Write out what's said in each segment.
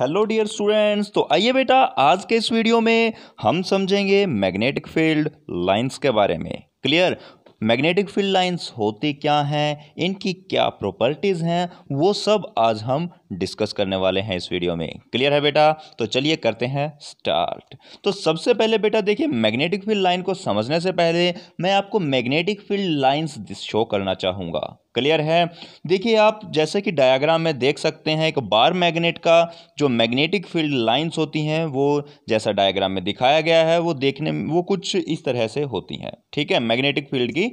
Hello dear students तो आइए बेटा आज के इस वीडियो में हम समझेंगे मैग्नेटिक फील्ड लाइंस के बारे में क्लियर मैग्नेटिक फील्ड लाइंस होती क्या हैं इनकी क्या प्रॉपर्टीज़ हैं वो सब आज हम डिस्कस करने वाले हैं इस वीडियो में क्लियर है बेटा तो चलिए करते हैं स्टार्ट तो सबसे पहले बेटा देखिए मैग्नेटिक फील्ड लाइन को समझने से पहले मैं आपको मैग्नेटिक फील्ड लाइन्स शो करना चाहूँगा क्लियर है देखिए आप जैसे कि डायग्राम में देख सकते हैं एक बार मैग्नेट का जो मैग्नेटिक फील्ड लाइंस होती हैं वो जैसा डायग्राम में दिखाया गया है वो देखने में वो कुछ इस तरह से होती हैं ठीक है मैग्नेटिक फील्ड की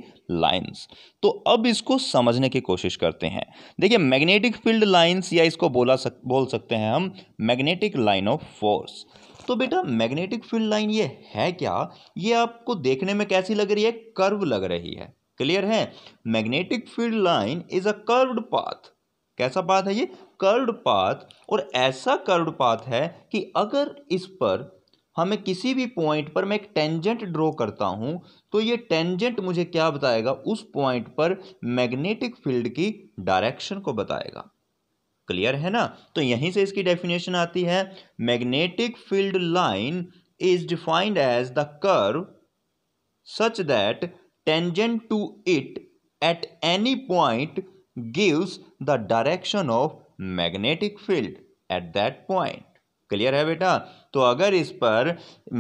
लाइंस तो अब इसको समझने की कोशिश करते हैं देखिए मैग्नेटिक फील्ड लाइन्स या इसको बोला सक बोल सकते हैं हम मैग्नेटिक लाइन ऑफ फोर्स तो बेटा मैग्नेटिक फील्ड लाइन ये है क्या ये आपको देखने में कैसी लग रही है कर्व लग रही है क्लियर है magnetic field line is a curved path कैसा पाथ है ये कर्व्ड पाथ और ऐसा कर्व्ड पाथ है कि अगर इस पर हमें किसी भी पॉइंट पर मैं एक टेंजेंट ड्रॉ करता हूँ तो ये टेंजेंट मुझे क्या बताएगा उस पॉइंट पर मैग्नेटिक फील्ड की डायरेक्शन को बताएगा क्लियर है ना तो यहीं से इसकी डेफिनेशन आती है magnetic field line is defined as the curve such that tangent to it at any point gives the direction of magnetic field at that point. Clear है बेटा तो अगर इस पर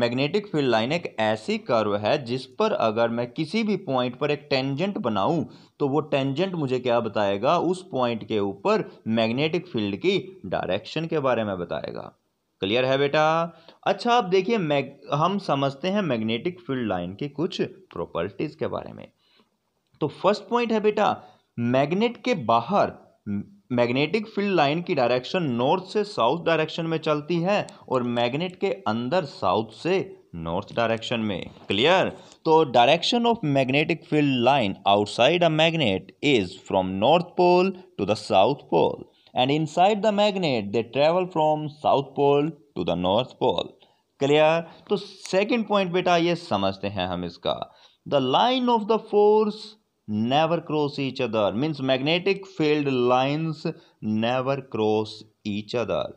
मैग्नेटिक फील्ड लाइन एक ऐसी कर्व है जिस पर अगर मैं किसी भी पॉइंट पर एक टेंजेंट बनाऊं तो वो टेंजेंट मुझे क्या बताएगा उस पॉइंट के ऊपर मैग्नेटिक फील्ड की डायरेक्शन के बारे में बताएगा क्लियर है बेटा अच्छा अब देखिए मैग हम समझते हैं मैग्नेटिक फील्ड लाइन के कुछ प्रॉपर्टीज़ के बारे में तो फर्स्ट पॉइंट है बेटा मैग्नेट के बाहर मैग्नेटिक फील्ड लाइन की डायरेक्शन नॉर्थ से साउथ डायरेक्शन में चलती है और मैग्नेट के अंदर साउथ से नॉर्थ डायरेक्शन में क्लियर तो direction of magnetic field line outside a magnet is from north pole to the south pole and inside the magnet they travel from south pole to the north pole clear तो second point बेटा ये समझते हैं हम इसका the line of the force never cross each other means magnetic field lines never cross each other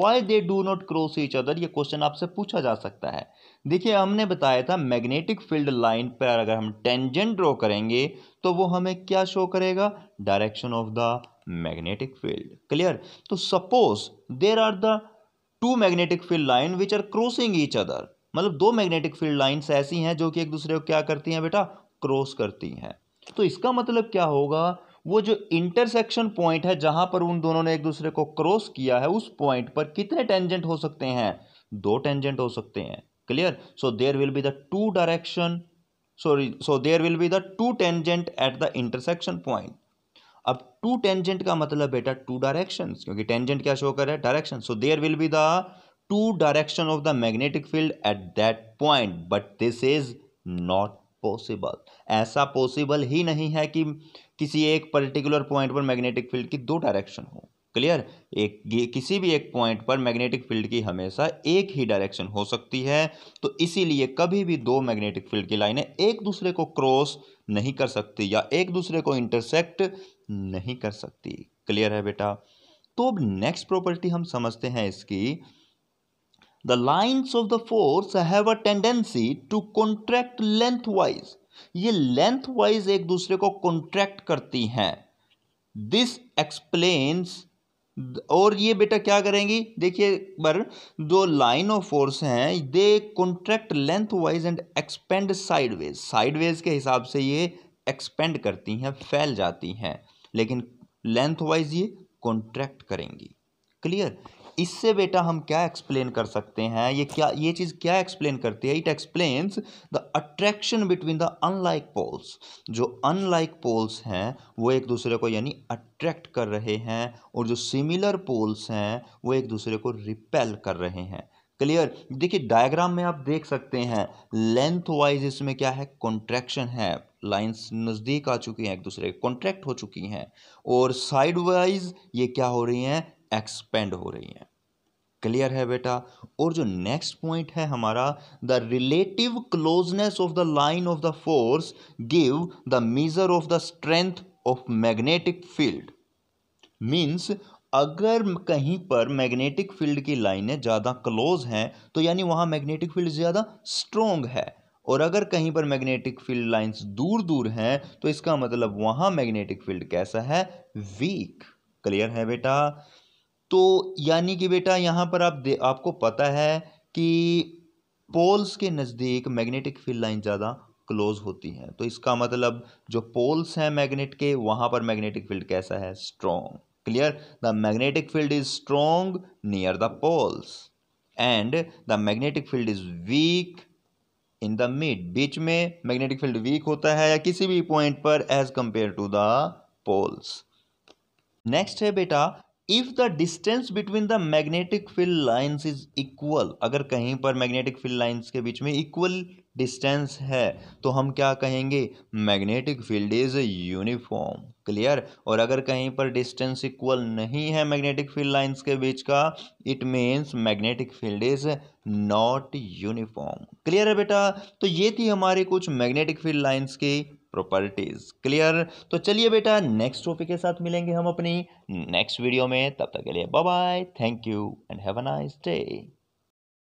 why they do not cross each other ये question आपसे पूछा जा सकता है देखिए हमने बताया था मैग्नेटिक फील्ड लाइन पर अगर हम टेंजेंट ड्रॉ करेंगे तो वो हमें क्या शो करेगा direction of the magnetic field clear तो suppose there are the two magnetic field line which are crossing each other मतलब दो मैग्नेटिक फील्ड लाइन्स ऐसी हैं जो कि एक दूसरे को क्या करती हैं बेटा क्रॉस करती हैं तो इसका मतलब क्या होगा वो जो इंटरसेक्शन पॉइंट है जहां पर उन दोनों ने एक दूसरे को क्रॉस किया है उस पॉइंट पर कितने टेंजेंट हो सकते हैं दो टेंजेंट हो सकते हैं clear so there will be the two direction sorry so there will be the two tangent at the intersection point अब टू टेंजेंट का मतलब बेटा टू डायरेक्शन क्योंकि टेंजेंट क्या शो कर रहा है direction so there will be the two direction of the magnetic field at that point but this is not possible ऐसा पॉसिबल ही नहीं है कि किसी एक पर्टिकुलर पॉइंट पर मैग्नेटिक फील्ड की दो डायरेक्शन हो क्लियर एक किसी भी एक पॉइंट पर मैग्नेटिक फील्ड की हमेशा एक ही डायरेक्शन हो सकती है तो इसीलिए कभी भी दो मैग्नेटिक फील्ड की लाइनें एक दूसरे को क्रॉस नहीं कर सकती या एक दूसरे को इंटरसेक्ट नहीं कर सकती क्लियर है बेटा तो अब नेक्स्ट प्रॉपर्टी हम समझते हैं इसकी the lines of the force have a tendency to contract length wise ये लेंथ वाइज एक दूसरे को कॉन्ट्रैक्ट करती हैं दिस एक्सप्लेन्स और ये बेटा क्या करेंगी देखिए पर जो लाइन ऑफ फोर्स हैं they contract length wise and expand sideways sideways के हिसाब से ये एक्सपेंड करती हैं फैल जाती हैं लेकिन लेंथ वाइज ये कॉन्ट्रैक्ट करेंगी क्लियर इससे बेटा हम क्या एक्सप्लेन कर सकते हैं ये क्या ये चीज़ क्या एक्सप्लेन करती है it explains the attraction between the unlike poles जो अनलाइक पोल्स हैं वो एक दूसरे को यानी अट्रैक्ट कर रहे हैं और जो सिमिलर पोल्स हैं वो एक दूसरे को रिपेल कर रहे हैं क्लियर देखिए डायग्राम में आप देख सकते हैं लेंथ वाइज इसमें क्या है कॉन्ट्रैक्शन है लाइंस नज़दीक आ चुकी हैं एक दूसरे के कॉन्ट्रैक्ट हो चुकी हैं और साइड वाइज ये क्या हो रही हैं एक्सपेंड हो रही हैं क्लियर है बेटा और जो नेक्स्ट पॉइंट है हमारा the relative closeness of the line of the force give the measure of the strength of magnetic field means अगर कहीं पर मैग्नेटिक फील्ड की लाइनें ज़्यादा क्लोज हैं तो यानी वहाँ मैग्नेटिक फील्ड ज़्यादा स्ट्रोंग है और अगर कहीं पर मैग्नेटिक फील्ड लाइंस दूर दूर हैं तो इसका मतलब वहाँ मैग्नेटिक फील्ड कैसा है वीक क्लियर है बेटा तो यानी कि बेटा यहाँ पर आप दे आपको पता है कि पोल्स के नज़दीक मैग्नेटिक फील्ड लाइन ज़्यादा क्लोज होती हैं तो इसका मतलब जो पोल्स हैं मैग्नेट के वहाँ पर मैग्नेटिक फील्ड कैसा है strong clear the magnetic field is strong near the poles and the magnetic field is weak in the mid बीच में मैग्नेटिक फील्ड वीक होता है या किसी भी पॉइंट पर as compare to the poles next है बेटा if the distance between the magnetic field lines is equal अगर कहीं पर मैग्नेटिक फील्ड लाइन्स के बीच में इक्वल डिस्टेंस है तो हम क्या कहेंगे magnetic field is uniform clear और अगर कहीं पर डिस्टेंस इक्वल नहीं है मैग्नेटिक फील्ड लाइंस के बीच का it means magnetic field is not uniform clear है बेटा तो ये थी हमारी कुछ मैग्नेटिक फील्ड लाइंस की प्रॉपर्टीज क्लियर तो चलिए बेटा नेक्स्ट टॉपिक के साथ मिलेंगे हम अपनी नेक्स्ट वीडियो में तब तक के लिए bye bye thank you and have a nice day